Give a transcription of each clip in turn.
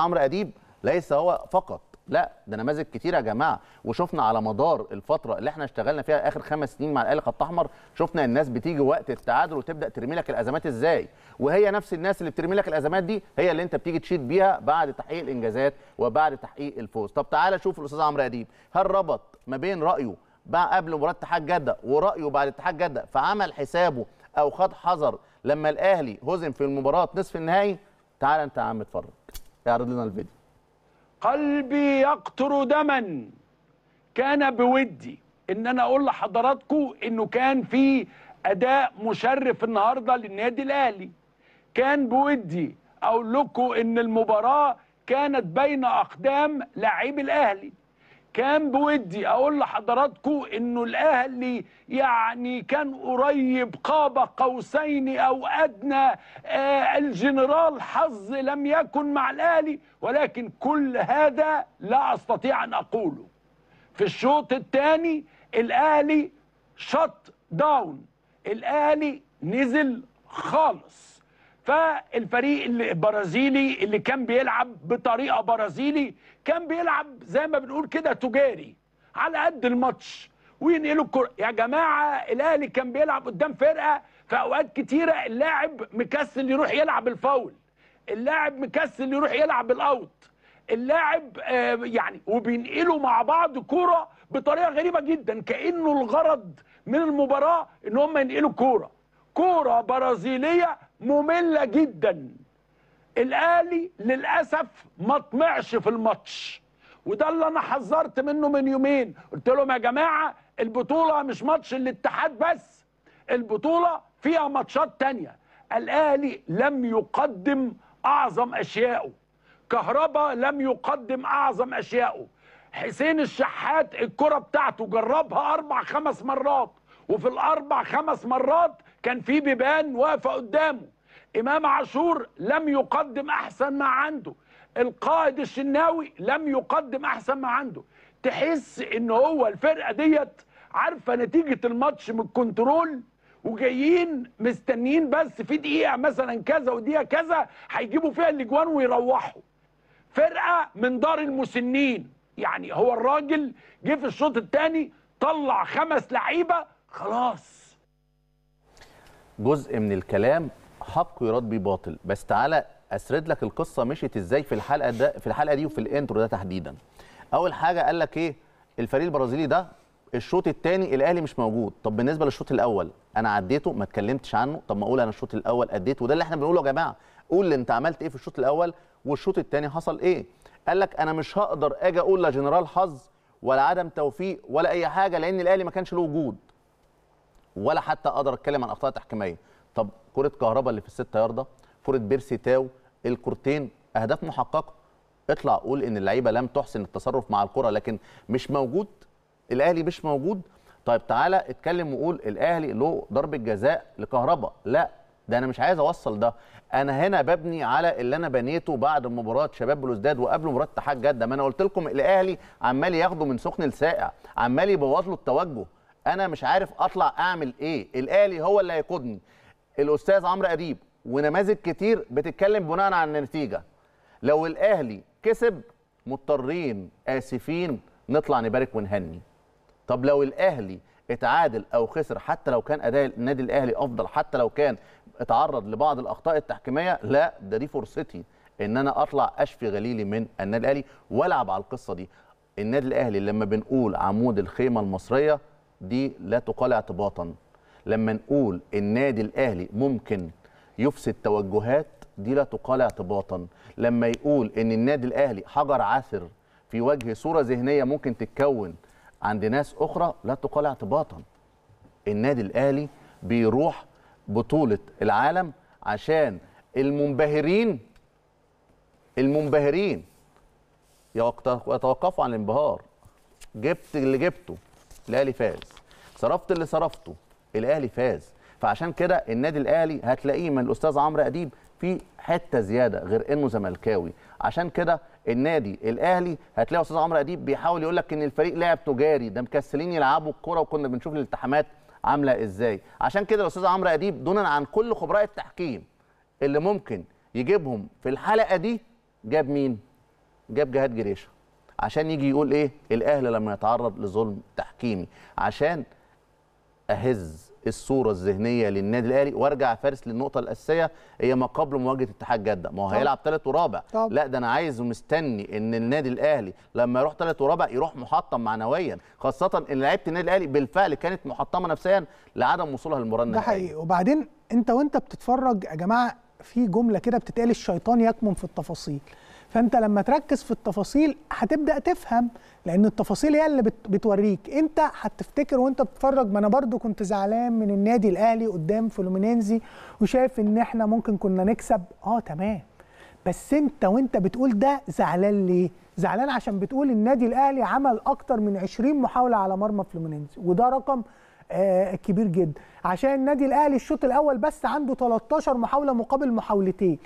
عمرو اديب ليس هو فقط لا ده نماذج كتيره يا جماعه وشفنا على مدار الفتره اللي احنا اشتغلنا فيها اخر خمس سنين مع الاهلي خط احمر شفنا الناس بتيجي وقت التعادل وتبدا ترمي لك الازمات ازاي وهي نفس الناس اللي بترمي لك الازمات دي هي اللي انت بتيجي تشيد بيها بعد تحقيق الانجازات وبعد تحقيق الفوز طب تعالى شوف الاستاذ عمرو اديب هل ربط ما بين رايه قبل مباراه اتحاد جده ورايه بعد اتحاد جده فعمل حسابه او خد حذر لما الاهلي هزم في المباراه نصف النهائي تعالى انت يا عم اتفرج اعرض لنا الفيديو قلبي يقطر دما كان بودي ان انا اقول لحضراتكم انه كان في اداء مشرف النهارده للنادي الاهلي كان بودي اقول لكم ان المباراه كانت بين اقدام لاعبي الاهلي كان بودي اقول لحضراتكم انه الاهلي يعني كان قريب قاب قوسين او ادنى آه الجنرال حظ لم يكن مع الاهلي ولكن كل هذا لا استطيع ان اقوله في الشوط الثاني الاهلي شط داون الاهلي نزل خالص فالفريق البرازيلي اللي كان بيلعب بطريقه برازيلي كان بيلعب زي ما بنقول كده تجاري على قد الماتش وينقلوا الكره يا جماعه الاهلي كان بيلعب قدام فرقه في اوقات كتيره اللاعب مكسل يروح يلعب الفاول اللاعب مكسل يروح يلعب الاوت اللاعب آه، يعني وبينقلوا مع بعض كوره بطريقه غريبه جدا كانه الغرض من المباراه ان هم ينقلوا كوره كوره برازيليه ممله جدا الاهلي للاسف ما طمعش في الماتش وده اللي انا حذرت منه من يومين قلت لهم يا جماعه البطوله مش ماتش الاتحاد بس البطوله فيها ماتشات تانية الاهلي لم يقدم اعظم اشيائه كهربا لم يقدم اعظم اشيائه حسين الشحات الكره بتاعته جربها اربع خمس مرات وفي الاربع خمس مرات كان في بيبان واقفه قدامه إمام عاشور لم يقدم أحسن ما عنده القائد الشناوي لم يقدم أحسن ما عنده تحس إن هو الفرقة ديت عارفة نتيجة الماتش من الكنترول وجايين مستنيين بس في دقيقة مثلا كذا ودقيقة كذا هيجيبوا فيها الأجوان ويروحوا فرقة من دار المسنين يعني هو الراجل جه في الشوط الثاني طلع خمس لعيبة خلاص جزء من الكلام حق يراد بيه باطل بس تعالى اسرد لك القصه مشيت ازاي في الحلقه ده في الحلقه دي وفي الانترو ده تحديدا اول حاجه قال لك ايه الفريق البرازيلي ده الشوط الثاني الاهلي مش موجود طب بالنسبه للشوط الاول انا عديته ما اتكلمتش عنه طب ما اقول انا الشوط الاول اديته وده اللي احنا بنقوله يا جماعه قول لي انت عملت ايه في الشوط الاول والشوط الثاني حصل ايه قال لك انا مش هقدر اجي اقول لا جنرال حظ ولا عدم توفيق ولا اي حاجه لان الاهلي ما كانش له وجود ولا حتى اقدر اتكلم عن اخطاء تحكيميه طب كره كهربا اللي في الستة يارده كره بيرسي تاو الكورتين اهداف محققه اطلع قول ان اللعيبه لم تحسن التصرف مع الكره لكن مش موجود الاهلي مش موجود طيب تعالى اتكلم وقول الاهلي له ضربه جزاء لكهرباء لا ده انا مش عايز اوصل ده انا هنا ببني على اللي انا بنيته بعد مباراه شباب بلوزداد وقبل مباراه اتحاد جده ما انا قلت لكم الاهلي عمال ياخده من سخن لسائع عمال يبوظ له التوجه انا مش عارف اطلع اعمل ايه الاهلي هو اللي هيقودني الاستاذ عمرو قريب ونماذج كتير بتتكلم بناء على النتيجه لو الاهلي كسب مضطرين اسفين نطلع نبارك ونهني طب لو الاهلي اتعادل او خسر حتى لو كان اداء النادي الاهلي افضل حتى لو كان اتعرض لبعض الاخطاء التحكيميه لا ده دي فرصتي ان انا اطلع اشفي غليلي من النادي الاهلي والعب على القصه دي النادي الاهلي لما بنقول عمود الخيمه المصريه دي لا تقال اعتباطا لما نقول النادي الاهلي ممكن يفسد توجهات دي لا تقال اعتباطا لما يقول ان النادي الاهلي حجر عثر في وجه صوره ذهنيه ممكن تتكون عند ناس اخرى لا تقال اعتباطا النادي الاهلي بيروح بطوله العالم عشان المنبهرين المنبهرين يتوقفوا عن الانبهار جبت اللي جبته الاهلي فاز صرفت اللي صرفته الاهلي فاز فعشان كده النادي الاهلي هتلاقيه من الاستاذ عمرو اديب في حته زياده غير انه زملكاوي عشان كده النادي الاهلي هتلاقي استاذ عمرو اديب بيحاول يقول لك ان الفريق لعب تجاري ده مكسلين يلعبوا الكوره وكنا بنشوف الالتحامات عامله ازاي عشان كده الاستاذ عمرو اديب دونا عن كل خبراء التحكيم اللي ممكن يجيبهم في الحلقه دي جاب مين جاب جهاد جريشه عشان يجي يقول ايه الاهلي لما يتعرض لظلم تحكيمي عشان اهز الصوره الذهنيه للنادي الاهلي وارجع فارس للنقطه الاساسيه هي ما قبل مواجهه اتحاد جده ما هو هيلعب ثالث ورابع طب. لا ده انا عايز ومستني ان النادي الاهلي لما يروح ثالث ورابع يروح محطم معنويا خاصه ان لعيبه النادي الاهلي بالفعل كانت محطمه نفسيا لعدم وصولها للمرنه ده حقيقي وبعدين انت وانت بتتفرج يا جماعه في جمله كده بتتقال الشيطان يكمن في التفاصيل فانت لما تركز في التفاصيل هتبدا تفهم لان التفاصيل هي اللي بتوريك انت هتفتكر وانت بتتفرج ما انا برضو كنت زعلان من النادي الاهلي قدام فلومينينزي وشايف ان احنا ممكن كنا نكسب اه تمام بس انت وانت بتقول ده زعلان ليه زعلان عشان بتقول النادي الاهلي عمل اكتر من 20 محاوله على مرمى فلومينينزي وده رقم آه، كبير جدا عشان النادي الاهلي الشوط الاول بس عنده 13 محاوله مقابل محاولتين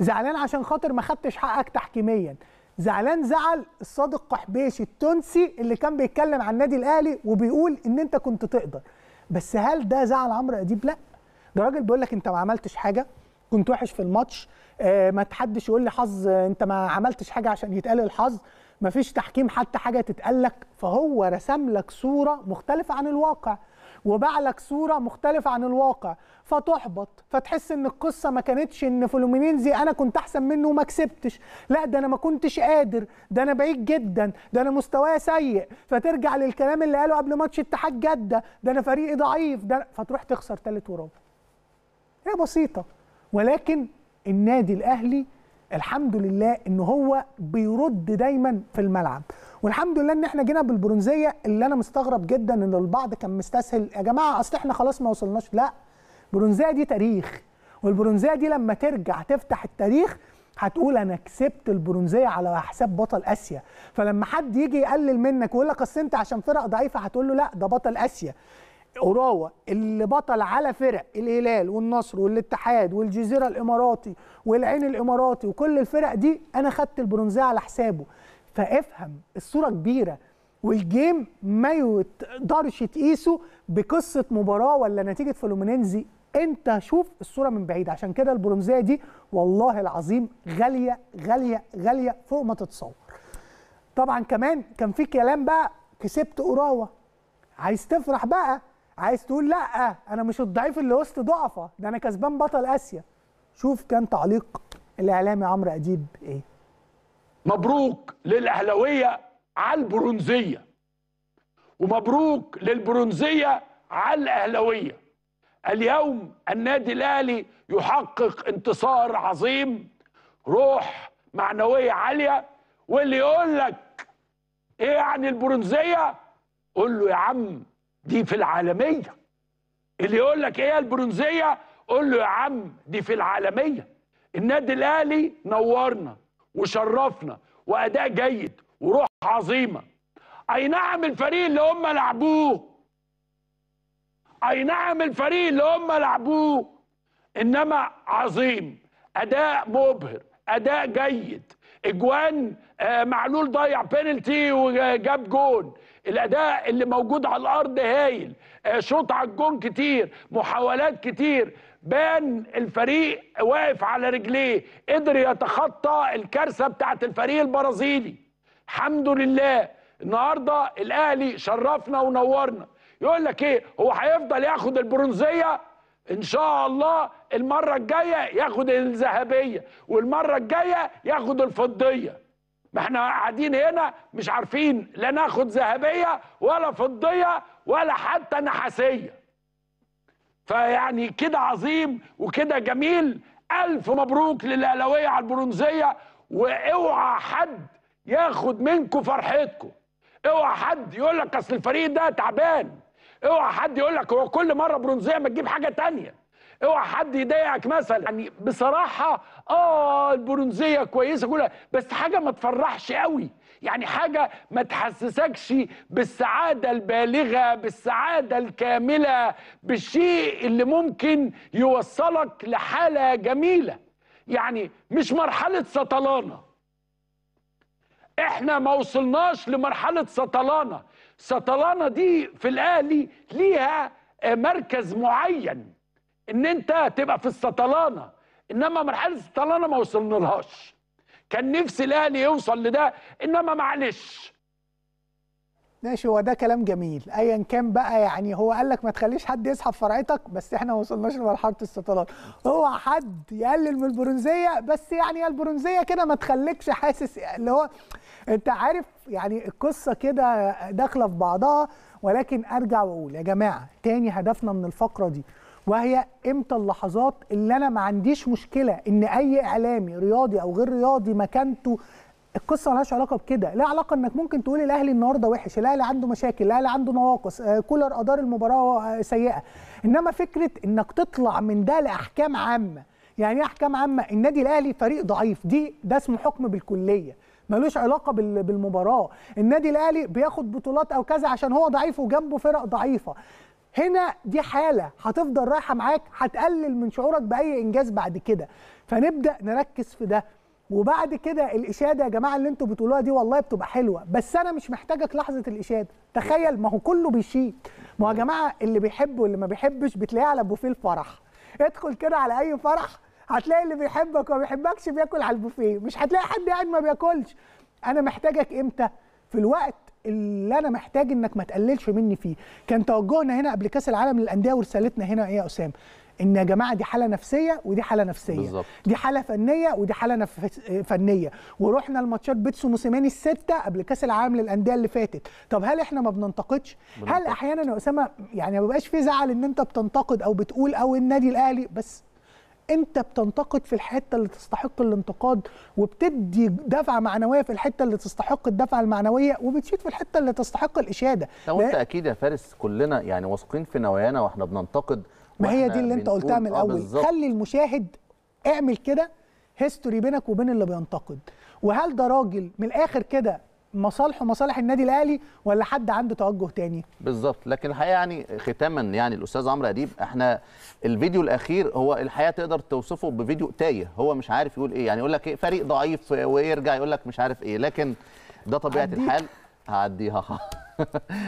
زعلان عشان خاطر ما خدتش حقك تحكيميا زعلان زعل الصادق قحبيشي التونسي اللي كان بيتكلم عن النادي الاهلي وبيقول ان انت كنت تقدر بس هل ده زعل عمرو اديب لا ده راجل بيقول لك انت ما عملتش حاجه كنت وحش في الماتش آه ما تحدش يقول لي حظ انت ما عملتش حاجه عشان يتقال الحظ ما فيش تحكيم حتى حاجه تتقال لك فهو رسم لك صوره مختلفه عن الواقع وباع لك صوره مختلفه عن الواقع فتحبط فتحس ان القصه ما كانتش ان فلومينينزي انا كنت احسن منه وما كسبتش لا ده انا ما كنتش قادر ده انا بعيد جدا ده انا مستواي سيء فترجع للكلام اللي قاله قبل ماتش اتحاد جده ده انا فريقي ضعيف ده فتروح تخسر ثالث ورابع هي بسيطه ولكن النادي الاهلي الحمد لله ان هو بيرد دايما في الملعب والحمد لله ان احنا جينا بالبرونزيه اللي انا مستغرب جدا ان البعض كان مستسهل يا جماعه اصل احنا خلاص ما وصلناش لا البرونزيه دي تاريخ والبرونزيه دي لما ترجع تفتح التاريخ هتقول انا كسبت البرونزيه على حساب بطل اسيا فلما حد يجي يقلل منك ويقول لك اصل انت عشان فرق ضعيفه هتقول له لا ده بطل اسيا اوراوا اللي بطل على فرق الهلال والنصر والاتحاد والجزيره الاماراتي والعين الاماراتي وكل الفرق دي انا خدت البرونزيه على حسابه فافهم الصوره كبيره والجيم ما يقدرش تقيسه بقصه مباراه ولا نتيجه فلومينينزي انت شوف الصوره من بعيد عشان كده البرونزيه دي والله العظيم غاليه غاليه غاليه فوق ما تتصور طبعا كمان كان في كلام بقى كسبت اوراوا عايز تفرح بقى عايز تقول لا انا مش الضعيف اللي وسط ضعفه ده انا كسبان بطل اسيا شوف كان تعليق الاعلامي عمرو اديب ايه مبروك للاهلاويه على البرونزيه ومبروك للبرونزيه على الاهلاويه اليوم النادي الاهلي يحقق انتصار عظيم روح معنويه عاليه واللي يقول لك ايه يعني البرونزيه قول له يا عم دي في العالميه اللي يقول لك ايه البرونزيه قول له يا عم دي في العالميه النادي الاهلي نورنا وشرفنا واداء جيد وروح عظيمه اي نعم الفريق اللي هم لعبوه اي نعم الفريق اللي هم لعبوه انما عظيم اداء مبهر اداء جيد اجوان آه، معلول ضيع بينالتي وجاب جون الاداء اللي موجود على الارض هايل آه، شوط على الجون كتير محاولات كتير بان الفريق واقف على رجليه قدر يتخطى الكارثه بتاعه الفريق البرازيلي الحمد لله النهارده الاهلي شرفنا ونورنا يقول لك ايه هو هيفضل ياخد البرونزيه ان شاء الله المره الجايه ياخد الذهبيه والمره الجايه ياخد الفضيه ما احنا قاعدين هنا مش عارفين لا ناخد ذهبيه ولا فضيه ولا حتى نحاسيه فيعني كده عظيم وكده جميل الف مبروك للاهلاويه على البرونزيه واوعى حد ياخد منكم فرحتكم اوعى حد يقول لك اصل الفريق ده تعبان اوعى حد يقول لك هو كل مره برونزيه ما تجيب حاجه تانيه اوعى حد يضايقك مثلا يعني بصراحه اه البرونزيه كويسه كلها بس حاجه ما تفرحش قوي يعني حاجه ما تحسسكش بالسعاده البالغه بالسعاده الكامله بالشيء اللي ممكن يوصلك لحاله جميله يعني مش مرحله سطلانه احنا ما وصلناش لمرحله سطلانه سطلانه دي في الاهلي ليها مركز معين ان انت تبقى في السطلانه انما مرحله السطلانه ما وصلنا لهاش كان نفسي الاهلي يوصل لده انما معلش ماشي هو ده كلام جميل ايا كان بقى يعني هو قال لك ما تخليش حد يسحب فرعتك بس احنا ما وصلناش لمرحله السطلات هو حد يقلل من البرونزيه بس يعني البرونزيه كده ما تخليكش حاسس اللي هو انت عارف يعني القصه كده داخله في بعضها ولكن ارجع واقول يا جماعه تاني هدفنا من الفقره دي وهي امتى اللحظات اللي انا ما عنديش مشكله ان اي اعلامي رياضي او غير رياضي مكانته القصه ملهاش علاقه بكده لا علاقه انك ممكن تقول الاهلي النهارده وحش الاهلي عنده مشاكل الاهلي عنده نواقص آه، كولر ادار المباراه آه، سيئه انما فكره انك تطلع من ده لاحكام عامه يعني ايه احكام عامه النادي الاهلي فريق ضعيف دي ده اسمه حكم بالكليه ملوش علاقه بالمباراه النادي الاهلي بياخد بطولات او كذا عشان هو ضعيف وجنبه فرق ضعيفه هنا دي حاله هتفضل رايحه معاك هتقلل من شعورك باي انجاز بعد كده فنبدا نركز في ده وبعد كده الاشاده يا جماعه اللي انتوا بتقولوها دي والله بتبقى حلوه بس انا مش محتاجك لحظه الاشاده تخيل ما هو كله بيشيك ما هو يا جماعه اللي بيحب واللي ما بيحبش بتلاقيه على بوفيه الفرح ادخل كده على اي فرح هتلاقي اللي بيحبك وما بيحبكش بياكل على البوفيه مش هتلاقي حد قاعد ما بياكلش انا محتاجك امتى في الوقت اللي انا محتاج انك ما تقللش مني فيه كان توجهنا هنا قبل كاس العالم للانديه ورسالتنا هنا ايه يا اسامه ان يا جماعه دي حاله نفسيه ودي حاله نفسيه بالزبط. دي حاله فنيه ودي حاله نف... فنيه ورحنا الماتشات بيتسو موسيماني السته قبل كاس العالم للانديه اللي فاتت طب هل احنا ما بننتقدش بننتقد. هل احيانا يا اسامه يعني ما بيبقاش في زعل ان انت بتنتقد او بتقول او النادي الاهلي بس انت بتنتقد في الحته اللي تستحق الانتقاد وبتدي دفعه معنويه في الحته اللي تستحق الدفعه المعنويه وبتشيد في الحته اللي تستحق الاشاده لو وانت اكيد يا فارس كلنا يعني واثقين في نوايانا واحنا بننتقد ما هي دي اللي انت قلتها من آه، الاول خلي المشاهد اعمل كده هيستوري بينك وبين اللي بينتقد وهل ده راجل من الاخر كده مصالحه مصالح النادي الاهلي ولا حد عنده توجه تاني بالظبط لكن الحقيقه يعني ختاما يعني الاستاذ عمرو اديب احنا الفيديو الاخير هو الحقيقه تقدر توصفه بفيديو تايه هو مش عارف يقول ايه يعني يقول لك ايه فريق ضعيف ويرجع يقول لك مش عارف ايه لكن ده طبيعه الحال هعديها